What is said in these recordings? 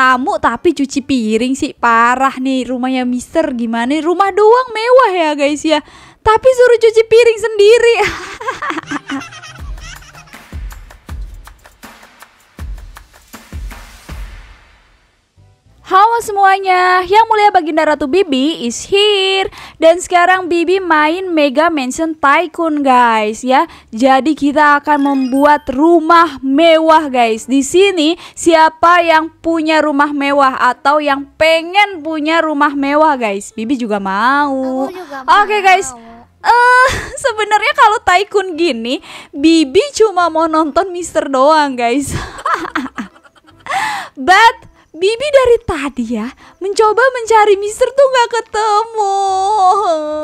tamu tapi cuci piring sih parah nih rumahnya Mister gimana rumah doang mewah ya guys ya tapi suruh cuci piring sendiri Halo semuanya, yang mulia Baginda Ratu Bibi is here Dan sekarang Bibi main Mega Mansion Tycoon guys ya Jadi kita akan membuat rumah mewah guys Di sini siapa yang punya rumah mewah atau yang pengen punya rumah mewah guys Bibi juga mau Oke okay, guys Uh, sebenarnya kalau tycoon gini, Bibi cuma mau nonton Mister doang, guys. But Bibi dari tadi ya mencoba mencari Mister tuh nggak ketemu.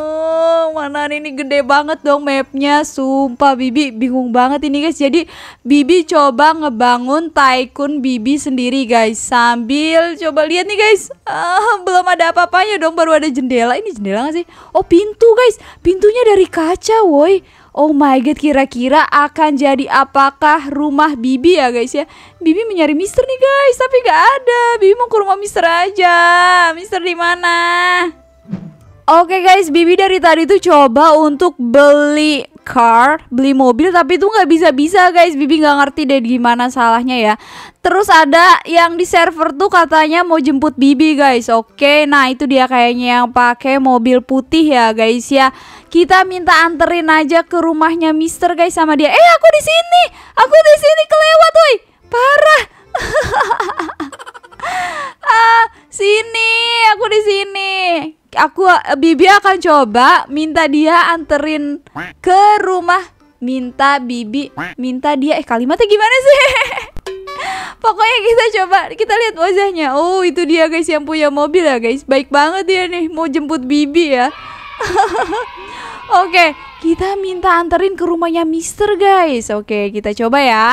Mana ini gede banget dong mapnya, sumpah Bibi bingung banget ini guys. Jadi Bibi coba ngebangun Tycoon Bibi sendiri guys sambil coba lihat nih guys. Uh, belum ada apa-apanya dong, baru ada jendela. Ini jendela gak sih? Oh pintu guys, pintunya dari kaca, woi. Oh my god, kira-kira akan jadi apakah rumah Bibi ya guys ya? Bibi mencari Mister nih guys, tapi nggak ada. Bibi mau ke rumah Mister aja. Mister di mana? Oke okay guys, Bibi dari tadi tuh coba untuk beli car, beli mobil tapi itu nggak bisa-bisa guys. Bibi nggak ngerti deh gimana salahnya ya. Terus ada yang di server tuh katanya mau jemput Bibi guys. Oke, nah itu dia kayaknya yang pakai mobil putih ya guys ya. Kita minta anterin aja ke rumahnya Mister guys sama dia. Eh, aku di sini. Aku di sini kelewat, woi. Parah. ah, sini, aku di sini aku eh, Bibi akan coba minta dia anterin ke rumah minta Bibi minta dia eh kalimatnya gimana sih? Pokoknya kita coba kita lihat wajahnya. Oh, itu dia guys yang punya mobil ya guys. Baik banget dia nih mau jemput Bibi ya. Oke, okay, kita minta anterin ke rumahnya Mister guys. Oke, okay, kita coba ya.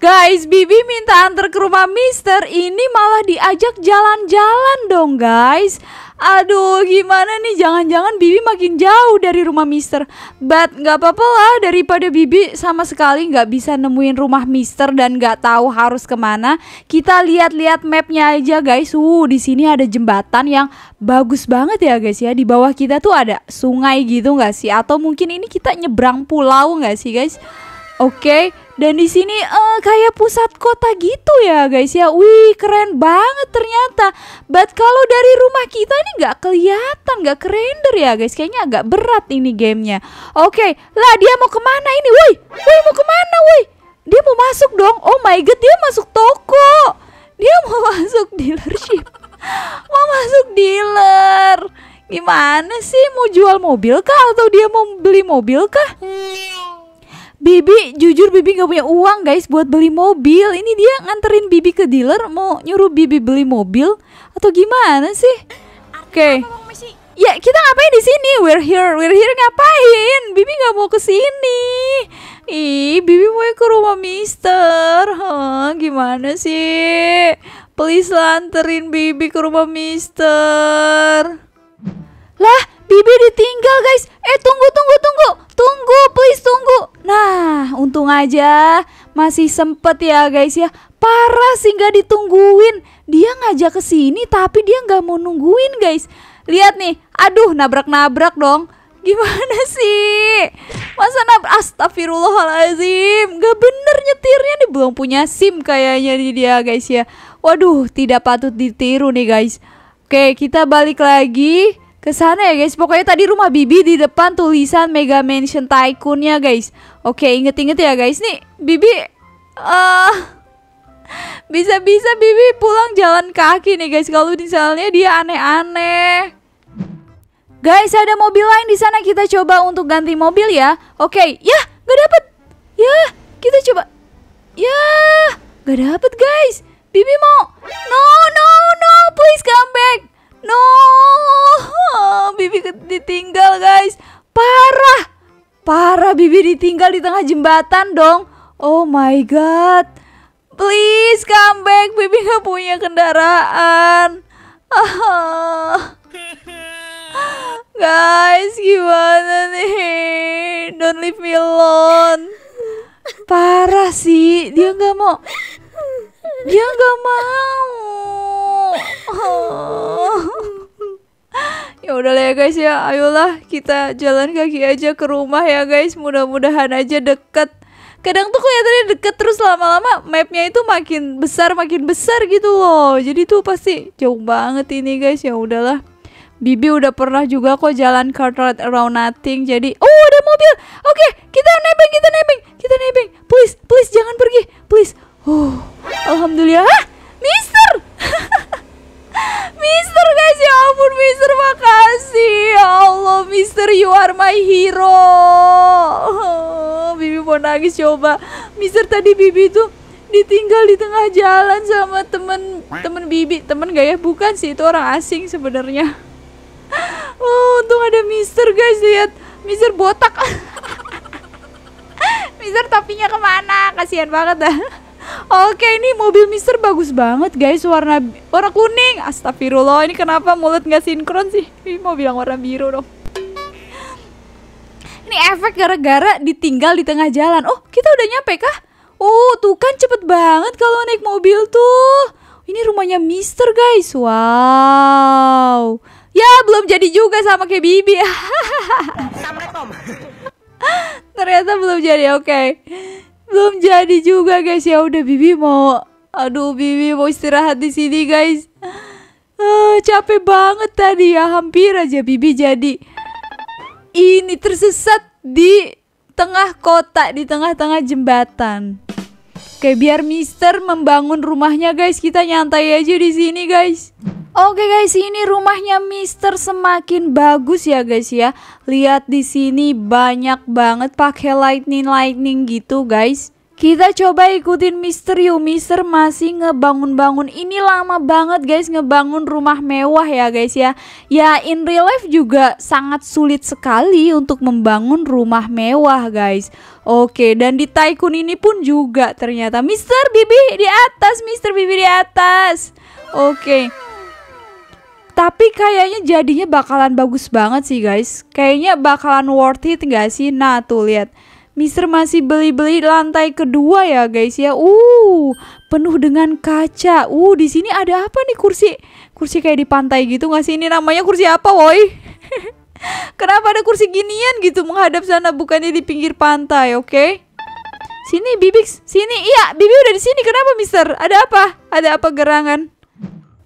Guys, Bibi minta antar ke rumah Mister. Ini malah diajak jalan-jalan dong, guys. Aduh, gimana nih? Jangan-jangan Bibi makin jauh dari rumah Mister. But nggak apa-apa lah, daripada Bibi sama sekali nggak bisa nemuin rumah Mister dan nggak tahu harus kemana. Kita lihat-lihat mapnya aja, guys. Uh, di sini ada jembatan yang bagus banget ya, guys ya. Di bawah kita tuh ada sungai gitu nggak sih? Atau mungkin ini kita nyebrang pulau nggak sih, guys? Oke, dan di sini uh, kayak pusat kota gitu ya guys ya. Wih, keren banget ternyata. But kalau dari rumah kita ini nggak kelihatan, nggak kerender ya guys. Kayaknya agak berat ini gamenya. Oke, lah dia mau kemana ini? Wih, wih mau kemana? Wih, dia mau masuk dong. Oh my god, dia masuk toko. Dia mau masuk dealership. mau masuk dealer. Gimana sih? Mau jual mobil kah atau dia mau beli mobil kah? Bibi jujur Bibi nggak punya uang guys buat beli mobil. Ini dia nganterin Bibi ke dealer mau nyuruh Bibi beli mobil atau gimana sih? Oke. Okay. Ya kita ngapain di sini? We're here, we're here ngapain? Bibi nggak mau ke sini. Ih, Bibi mau ke rumah Mister. Hah, gimana sih? Please lanterin Bibi ke rumah Mister. Lah, Bibi ditinggal guys. Eh tunggu, tunggu, tunggu, tunggu, please tunggu Nah, untung aja masih sempet ya guys ya. Parah sih nggak ditungguin. Dia ngajak ke sini tapi dia nggak mau nungguin guys. Lihat nih, aduh nabrak-nabrak dong. Gimana sih? Masa nabrak? Astagfirullahalazim. Gak bener nyetirnya nih belum punya SIM kayaknya nih dia guys ya. Waduh, tidak patut ditiru nih guys. Oke, kita balik lagi ke sana ya guys. Pokoknya tadi rumah Bibi di depan tulisan Mega Mansion tycoon ya guys. Oke, inget-inget ya guys. Nih, Bibi uh, bisa-bisa Bibi pulang jalan kaki nih guys kalau misalnya dia aneh-aneh. Guys, ada mobil lain di sana. Kita coba untuk ganti mobil ya. Oke, ya nggak dapet. ya kita coba. ya nggak dapet guys. Bibi mau. No, no, no, please come back. No, Bibi ditinggal guys. Parah, parah Bibi ditinggal di tengah jembatan dong. Oh my god. Please come back, Bibi nggak punya kendaraan. Guys, gimana nih? Don't leave me alone. Parah sih, dia nggak mau. udah lah ya guys ya ayolah kita jalan kaki aja ke rumah ya guys mudah-mudahan aja deket kadang tuh kelihatannya deket terus lama-lama mapnya itu makin besar makin besar gitu loh jadi tuh pasti jauh banget ini guys ya udahlah Bibi udah pernah juga kok jalan Cartwright around nothing jadi oh ada mobil oke okay, kita nebeng kita nebeng kita nebeng please please jangan pergi please uh alhamdulillah Hah? Mister Mister guys ya ampun Mister makasih ya Allah Mister you are my hero Bibi mau nangis coba Mister tadi Bibi tuh ditinggal di tengah jalan sama temen temen Bibi temen gak ya bukan sih itu orang asing sebenarnya oh untung ada Mister guys lihat Mister botak Mister topinya kemana kasihan banget dah Oke, ini mobil Mister bagus banget guys, warna warna kuning. Astagfirullah, ini kenapa mulut nggak sinkron sih? Ini mau bilang warna biru dong. Ini efek gara-gara ditinggal di tengah jalan. Oh, kita udah nyampe kah? Oh, tuh kan cepet banget kalau naik mobil tuh. Ini rumahnya Mister guys. Wow. Ya, belum jadi juga sama kayak Bibi. Ternyata belum jadi. Oke. Okay belum jadi juga guys ya udah Bibi mau aduh Bibi mau istirahat di sini guys uh, capek banget tadi ya hampir aja Bibi jadi ini tersesat di tengah kota di tengah-tengah jembatan Oke biar Mister membangun rumahnya guys kita nyantai aja di sini guys Oke guys, ini rumahnya Mister semakin bagus ya guys ya. Lihat di sini banyak banget pakai lightning lightning gitu guys. Kita coba ikutin Mister yuk. Mister masih ngebangun-bangun. Ini lama banget guys ngebangun rumah mewah ya guys ya. Ya in real life juga sangat sulit sekali untuk membangun rumah mewah guys. Oke, dan di Tycoon ini pun juga ternyata Mister Bibi di atas, Mister Bibi di atas. Oke tapi kayaknya jadinya bakalan bagus banget sih guys. Kayaknya bakalan worth it gak sih? Nah tuh lihat. Mister masih beli-beli lantai kedua ya guys ya. Uh, penuh dengan kaca. Uh, di sini ada apa nih kursi? Kursi kayak di pantai gitu nggak sih? Ini namanya kursi apa, woi? Kenapa ada kursi ginian gitu menghadap sana bukannya di pinggir pantai, oke? Okay? Sini Bibix, sini. Iya, Bibi udah di sini. Kenapa, Mister? Ada apa? Ada apa gerangan?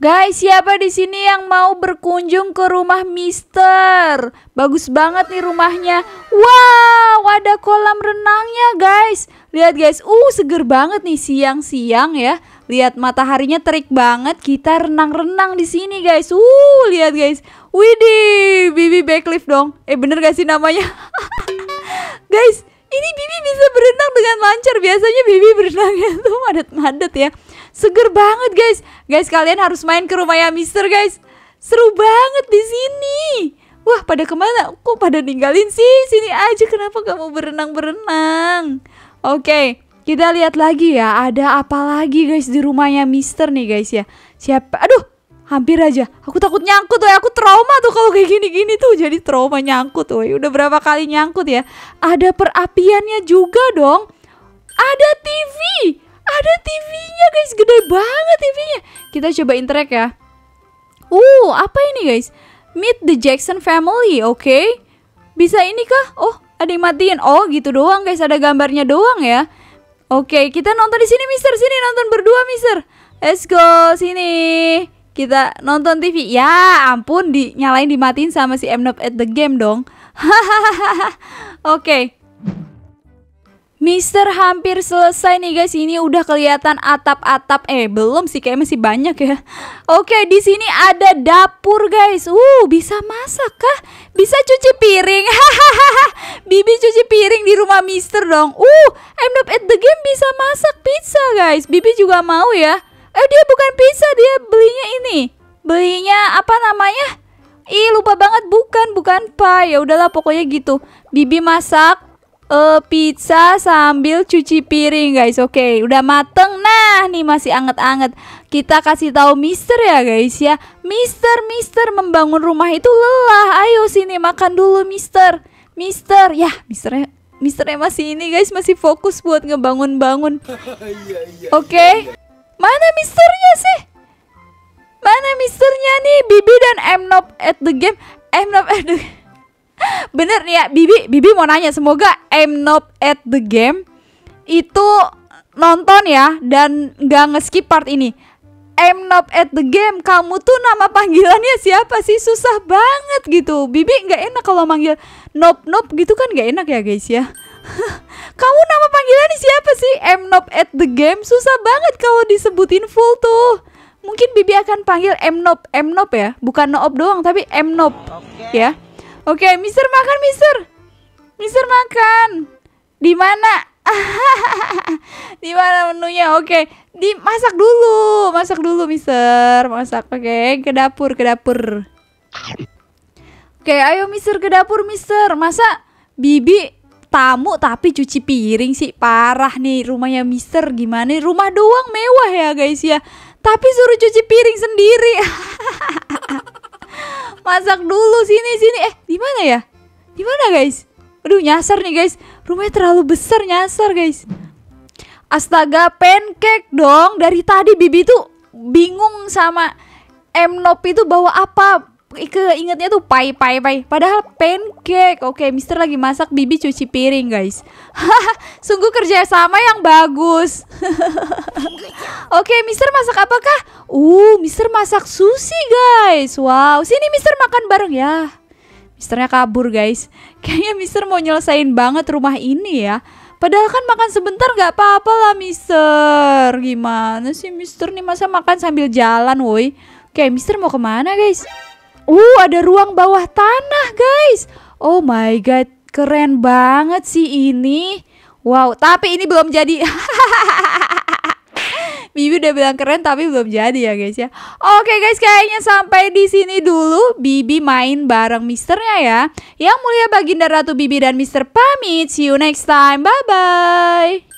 Guys, siapa di sini yang mau berkunjung ke rumah Mister? Bagus banget nih rumahnya. Wow, ada kolam renangnya, guys. Lihat guys, uh seger banget nih siang-siang ya. Lihat mataharinya terik banget. Kita renang-renang di sini, guys. Uh, lihat guys. Widih, Bibi backlift dong. Eh bener gak sih namanya? guys, ini Bibi bisa berenang dengan lancar. Biasanya Bibi berenangnya tuh madet-madet ya. Seger banget guys. Guys kalian harus main ke rumahnya Mister guys. Seru banget di sini. Wah pada kemana? Kok pada ninggalin sih? Sini aja kenapa gak mau berenang-berenang? Oke kita lihat lagi ya. Ada apa lagi guys di rumahnya Mister nih guys ya. Siapa? Aduh hampir aja. Aku takut nyangkut tuh, aku trauma tuh kalau kayak gini-gini tuh. Jadi trauma nyangkut tuh. Udah berapa kali nyangkut ya? Ada perapiannya juga dong. Ada TV. Ada TV-nya guys, gede banget TV-nya. Kita coba interact ya. Uh, apa ini guys? Meet the Jackson family, oke? Okay? Bisa ini kah? Oh, ada yang matiin. Oh, gitu doang guys, ada gambarnya doang ya. Oke, okay, kita nonton di sini, Mister. Sini nonton berdua, Mister. Let's go sini. Kita nonton TV. Ya, ampun, dinyalain dimatiin sama si Mnop at the game dong. Hahaha. Oke. Okay. Mister hampir selesai nih guys. Ini udah kelihatan atap-atap. Eh, belum sih kayak masih banyak ya. Oke, di sini ada dapur guys. Uh, bisa masak kah? Bisa cuci piring. Hahaha. Bibi cuci piring di rumah Mister dong. Uh, I'm not at the game bisa masak pizza guys. Bibi juga mau ya. Eh, dia bukan pizza, dia belinya ini. Belinya apa namanya? Ih, lupa banget bukan, bukan pie. Ya udahlah pokoknya gitu. Bibi masak uh, pizza sambil cuci piring guys. Oke, okay, udah mateng. Nah, nih masih anget-anget. Kita kasih tahu Mister ya guys ya. Mister, Mister membangun rumah itu lelah. Ayo sini makan dulu Mister. Mister, ya Misternya Misternya masih ini guys, masih fokus buat ngebangun-bangun. Iya, iya, Oke. Okay. Iya, Mana Misternya sih? Mana Misternya nih? Bibi dan Mnop at the game. Mnop at the game. bener nih ya Bibi Bibi mau nanya semoga I'm not at the game itu nonton ya dan nggak ngeskip part ini I'm not at the game kamu tuh nama panggilannya siapa sih susah banget gitu Bibi gak enak kalau manggil nop nop gitu kan gak enak ya guys ya kamu nama panggilannya siapa sih I'm not at the game susah banget kalau disebutin full tuh mungkin Bibi akan panggil M Nop M Nop ya bukan Noop doang tapi M Nop okay. ya Oke, okay, Mister makan, Mister. Mister makan. Di mana? di mana menunya? Oke, okay. di dulu, masak dulu, Mister. Masak, oke, okay. ke dapur, ke dapur. Oke, okay, ayo Mister ke dapur, Mister. Masa Bibi tamu tapi cuci piring sih parah nih rumahnya Mister gimana? Rumah doang mewah ya guys ya, tapi suruh cuci piring sendiri. masak dulu sini sini eh di mana ya di mana guys aduh nyasar nih guys rumahnya terlalu besar nyasar guys astaga pancake dong dari tadi bibi tuh bingung sama M Nop itu bawa apa Ike ingetnya tuh pai pai pai padahal pancake oke okay, Mister lagi masak Bibi cuci piring guys sungguh kerja sama yang bagus oke okay, Mister masak apakah uh Mister masak sushi guys wow sini Mister makan bareng ya Misternya kabur guys kayaknya Mister mau nyelesain banget rumah ini ya Padahal kan makan sebentar gak apa-apa lah mister Gimana sih mister nih masa makan sambil jalan woi Oke mister mau kemana guys Uh, ada ruang bawah tanah, guys. Oh my god, keren banget sih ini. Wow, tapi ini belum jadi. Bibi udah bilang keren tapi belum jadi ya guys ya. Oke guys, kayaknya sampai di sini dulu Bibi main bareng Misternya ya. Yang mulia Baginda Ratu Bibi dan Mister pamit. See you next time. Bye bye.